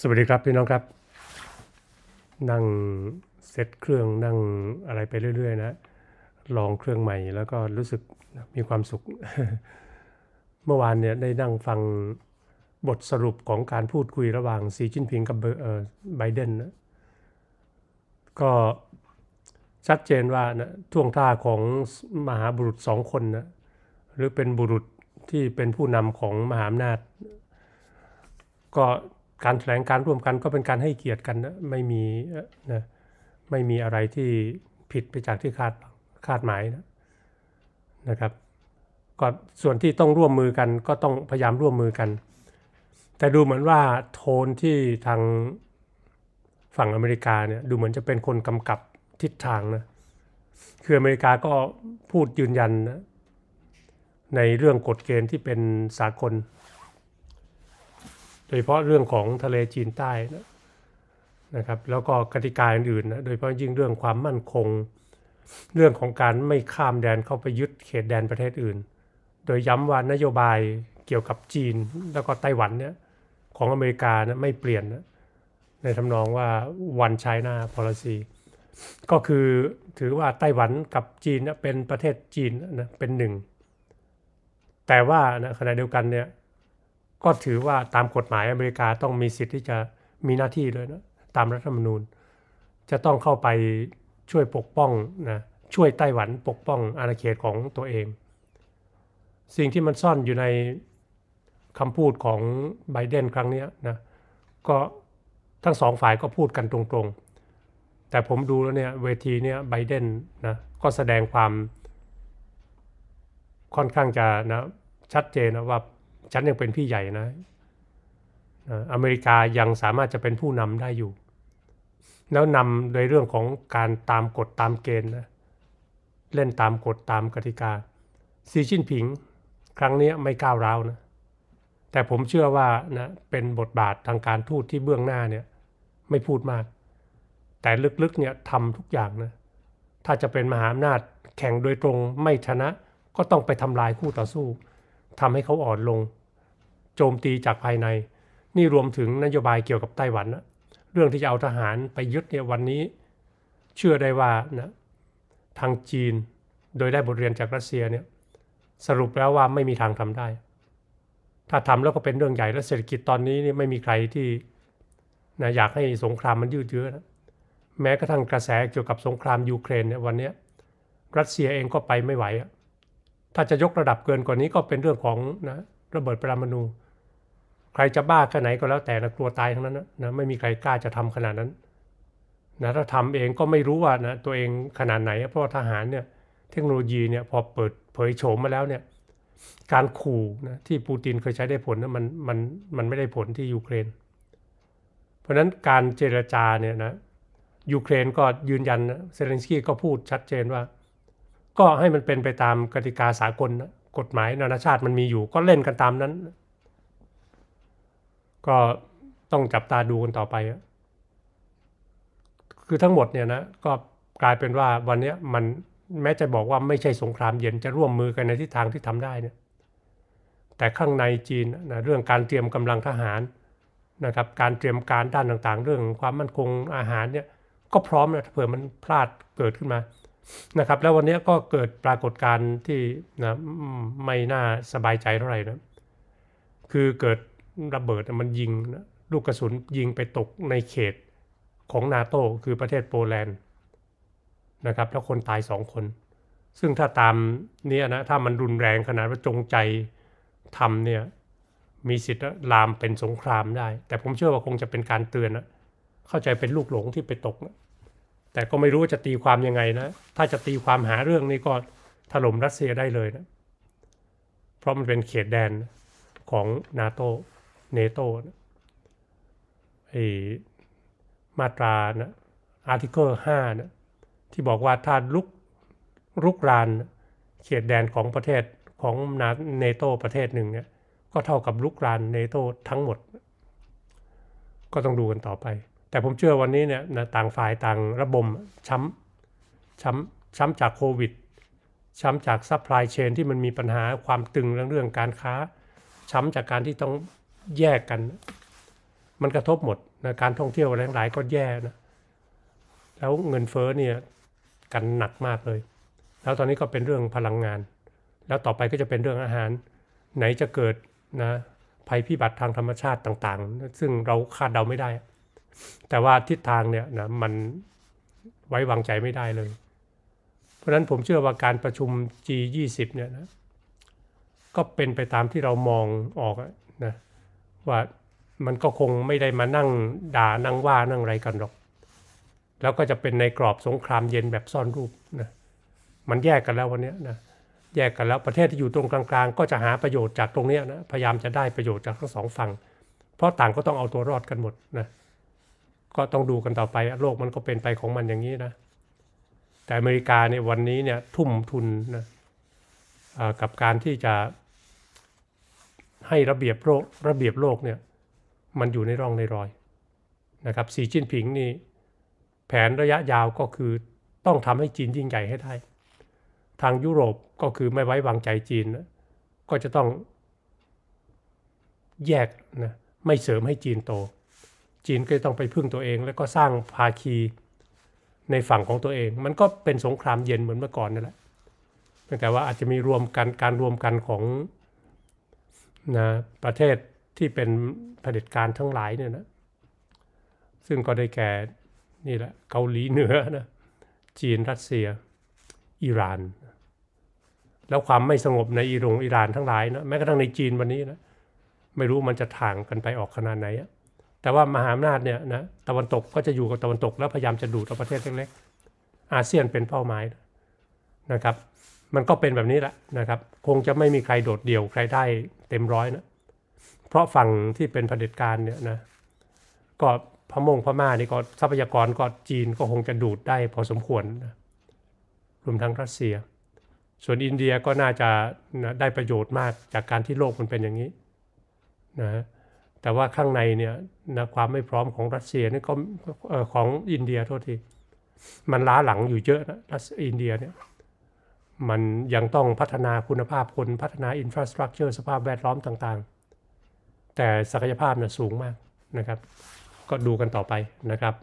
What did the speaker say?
สวัสดีครับ พี่น้องครับ นั่งเซตเครื่องนั่งอะไรไปเรื่อย ๆ นะ ลองเครื่องใหม่แล้วก็รู้สึกมีความสุขเมื่อวานเนี่ยได้นั่งฟังบทสรุปของการพูดคุยระหว่างซีจิ้นผิงกับไบเดนนะก็ชัดเจนว่านะท่วงท่าของมหาบุรุษสองคนนะหรือเป็นบุรุษที่เป็นผู้นำของมหาอำนาจ ก็การแถลงการร่วมกันก็เป็นการให้เกียรติกันนะไม่มีนะไม่มีอะไรที่ผิดไปจากที่คาดคาดหมายนะนะครับก็ส่วนที่ต้องร่วมมือกัน ก็ต้องพยายามร่วมมือกัน แต่ดูเหมือนว่าโทนที่ทางฝั่งอเมริกาเนี่ยดูเหมือนจะเป็นคนกำกับทิศทางนะคืออเมริกาก็พูดยืนยันนะในเรื่องกฎเกณฑ์ที่เป็นสากลโดยเฉพาะเรื่องของทะเลจีนใต้นะครับแล้วก็กติกาอื่นๆนะโดยเฉพาะยิ่งเรื่องความมั่นคง เรื่องของการไม่ข้ามแดนเข้าไปยึดเขตแดนประเทศอื่น โดยย้ำว่านโยบายเกี่ยวกับจีน แล้วก็ไต้หวันเนี่ยของอเมริกานะไม่เปลี่ยนนะในทำนองว่าวันไชน้าพ olicy ก็คือถือว่าไต้หวันกับจีนเป็นประเทศจีนนะเป็นหนึ่งแต่ว่านะขณะเดียวกันเนี่ยก็ถือว่าตามกฎหมายอเมริกาต้องมีสิทธิ์ที่จะมีหน้าที่เลยนะตามรัฐธรรมนูญ จะต้องเข้าไปช่วยปกป้องนะช่วยไต้หวันปกป้องอาณาเขตของตัวเอง สิ่งที่มันซ่อนอยู่ในคำพูดของไบเดนครั้งนี้นะก็ทั้งสองฝ่ายก็พูดกันตรงๆ แต่ผมดูแล้วเนี่ยเวทีเนี่ยไบเดนนะก็แสดงความ ค่อนข้างจะนะชัดเจนนะว่าฉันยังเป็นพี่ใหญ่นะ อเมริกายังสามารถจะเป็นผู้นำได้อยู่ แล้วนำในเรื่องของการตามกฎตามเกณฑ์นะเล่นตามกฎตามกติกา ซีชินผิงครั้งนี้ไม่ก้าวร้าวนะ แต่ผมเชื่อว่านะเป็นบทบาททางการทูตที่เบื้องหน้าเนี่ยไม่พูดมาก แต่ลึกๆเนี่ยทำทุกอย่างนะ ถ้าจะเป็นมหาอำนาจแข่งโดยตรงไม่ชนะก็ต้องไปทำลายคู่ต่อสู้ทำให้เขาอ่อนลงโจมตีจากภายในนี่รวมถึงนโยบายเกี่ยวกับไต้หวันนะเรื่องที่จะเอาทหารไปยึดเนี่ยวันนี้เชื่อได้ว่านะทางจีน โดยได้บทเรียนจากรัสเซียเนี่ยสรุปแล้วว่าไม่มีทางทำได้ ถ้าทำแล้วก็เป็นเรื่องใหญ่และเศรษฐกิจตอนนี้นี่ไม่มีใครที่นะอยากให้สงครามมันยืดเยื้อนะแม้กระทั่งกระแสเกี่ยวกับสงครามยูเครนเนี่ยวันนี้รัสเซียเองก็ไปไม่ไหวอะถ้าจะยกระดับเกินกว่านี้ก็เป็นเรื่องของนะระเบิดปรมาณูใครจะบ้าแค่ไหนก็แล้วแต่นะกลัวตายทั้งนั้นนะไม่มีใครกล้าจะทำขนาดนั้นนะถ้าทำเองก็ไม่รู้ว่านะตัวเองขนาดไหน เพราะทหารเนี่ยเทคโนโลยีเนี่ยพอเปิดเผยโฉมมาแล้วเนี่ยการขู่นะที่ปูตินเคยใช้ได้ผลนะมันมันมันไม่ได้ผลที่ยูเครน เพราะฉะนั้นการเจรจาเนี่ยนะยูเครนก็ยืนยันเซเลนสกี้ก็พูดชัดเจนว่าก็ให้มันเป็นไปตามกติกาสากลนะ กฎหมายนานาชาติมันมีอยู่ ก็เล่นกันตามนั้น ก็ต้องจับตาดูกันต่อไป คือทั้งหมดเนี่ยนะ ก็กลายเป็นว่าวันนี้มันแม้จะบอกว่าไม่ใช่สงครามเย็นจะร่วมมือกันในทิศทางที่ทำได้เนี่ย แต่ข้างในจีนนะเรื่องการเตรียมกำลังทหารนะครับ การเตรียมการด้านต่างๆ เรื่อง ความมั่นคงอาหารเนี่ย ก็พร้อมนะถ้าเผื่อมันพลาดเกิดขึ้นมานะครับ แล้ววันนี้ก็เกิดปรากฏการณ์ที่นะไม่น่าสบายใจเท่าไหร่นะคือเกิดระเบิดมันยิงนะลูกกระสุนยิงไปตกในเขตของนาโตคือประเทศโปแลนด์นะครับ แล้วคนตายสองคน ซึ่งถ้าตามเนี้ยนะถ้ามันรุนแรงขนาดว่าจงใจทำเนี่ยมีสิทธิ์ลามเป็นสงครามได้ แต่ผมเชื่อว่าคงจะเป็นการเตือนนะเข้าใจเป็นลูกหลงที่ไปตกนะแต่ก็ไม่รู้จะตีความยังไงนะ ถ้าจะตีความหาเรื่องนี้ก็ถล่มรัสเซียได้เลยนะ เพราะมันเป็นเขตแดนของนาโตเนโตนะไอมาตรานะอาร์ติเคิลห้านะที่บอกว่าถ้าลุกลุกรานเขตแดนของประเทศของนาเนโตประเทศหนึ่งเนี่ย ก็เท่ากับลุกรานเนโตทั้งหมด ก็ต้องดูกันต่อไปแต่ผมเชื่อวันนี้เนี่ยต่างฝ่ายต่างระบมช้ำช้ำช้ำจากโควิด ช้ำจากซัพพลายเชนที่มันมีปัญหาความตึงเรื่องเรื่องการค้า ช้ำจากการที่ต้องแยกกัน มันกระทบหมดนะการท่องเที่ยวอะไรหลายก็แย่นะแล้วเงินเฟ้อเนี่ยกันหนักมากเลย แล้วตอนนี้ก็เป็นเรื่องพลังงาน แล้วต่อไปก็จะเป็นเรื่องอาหาร ไหนจะเกิดนะภัยพิบัติทางธรรมชาติต่างๆ ซึ่งเราคาดเดาไม่ได้แต่ว่าทิศทางเนี่ยนะมันไว้วางใจไม่ได้เลย เพราะนั้นผมเชื่อว่าการประชุม G20 เนี่ยนะก็เป็นไปตามที่เรามองออกนะว่ามันก็คงไม่ได้มานั่งด่านั่งว่านั่งไรกันหรอกแล้วก็จะเป็นในกรอบสงครามเย็นแบบซ่อนรูปนะมันแยกกันแล้ววันนี้นะแยกกันแล้วประเทศที่อยู่ตรงกลางๆ ก็จะหาประโยชน์จากตรงนี้นะพยายามจะได้ประโยชน์จากทั้งสองฝั่ง เพราะต่างก็ต้องเอาตัวรอดกันหมดนะก็ต้องดูกันต่อไป โลกมันก็เป็นไปของมันอย่างนี้นะ แต่อเมริกาเนี่ยวันนี้เนี่ยทุ่มทุนนะกับการที่จะให้ระเบียบโลก ระเบียบโลกเนี่ยมันอยู่ในร่องในรอยนะครับสีจิ้นผิงนี่แผนระยะยาวก็คือต้องทำให้จีนยิ่งใหญ่ให้ได้ทางยุโรปก็คือไม่ไว้วางใจจีน ก็จะต้องแยกนะไม่เสริมให้จีนโตจีนก็ต้องไปพึ่งตัวเองแล้วก็สร้างภาคีในฝั่งของตัวเอง มันก็เป็นสงครามเย็นเหมือนเมื่อก่อนนั่นแหละแต่ว่าอาจจะมีรวมกันการรวมกันของนะประเทศที่เป็นเผด็จการทั้งหลายเนี่ยนะ ซึ่งก็ได้แก่นี่แหละเกาหลีเหนือนะจีน รัสเซียอิหร่าน แล้วความไม่สงบในอิรงอิหร่านทั้งหลายนะแม้กระทั่งในจีนวันนี้นะไม่รู้มันจะถ่างกันไปออกขนาดไหนอะแต่ว่ามหาอำนาจเนี่ยนะตะวันตกก็จะอยู่กับตะวันตกแล้วพยายามจะดูดเอาประเทศเล็กๆอาเซียนเป็นเป้าหมายนะครับ มันก็เป็นแบบนี้แหละนะครับ คงจะไม่มีใครโดดเดี่ยวใครได้เต็มร้อยนะ เพราะฝั่งที่เป็นเผด็จการเนี่ยนะก็พม่งพม่านี่ ก็ทรัพยากรก็จีนก็คงจะดูดได้พอสมควรนะรวมทั้งรัสเซีย ส่วนอินเดียก็น่าจะนะได้ประโยชน์มากจากการที่โลกมันเป็นอย่างนี้นะแต่ว่าข้างในเนี่ยนะความไม่พร้อมของรัสเซียนี่ก็ของอินเดียโทษที มันล้าหลังอยู่เยอะนะรัสอินเดียเนี่ย มันยังต้องพัฒนาคุณภาพคนพัฒนาอินฟราสตรักเจอร์สภาพแวดล้อมต่างๆ แต่ศักยภาพเนี่ยสูงมากนะครับ ก็ดูกันต่อไปนะครับ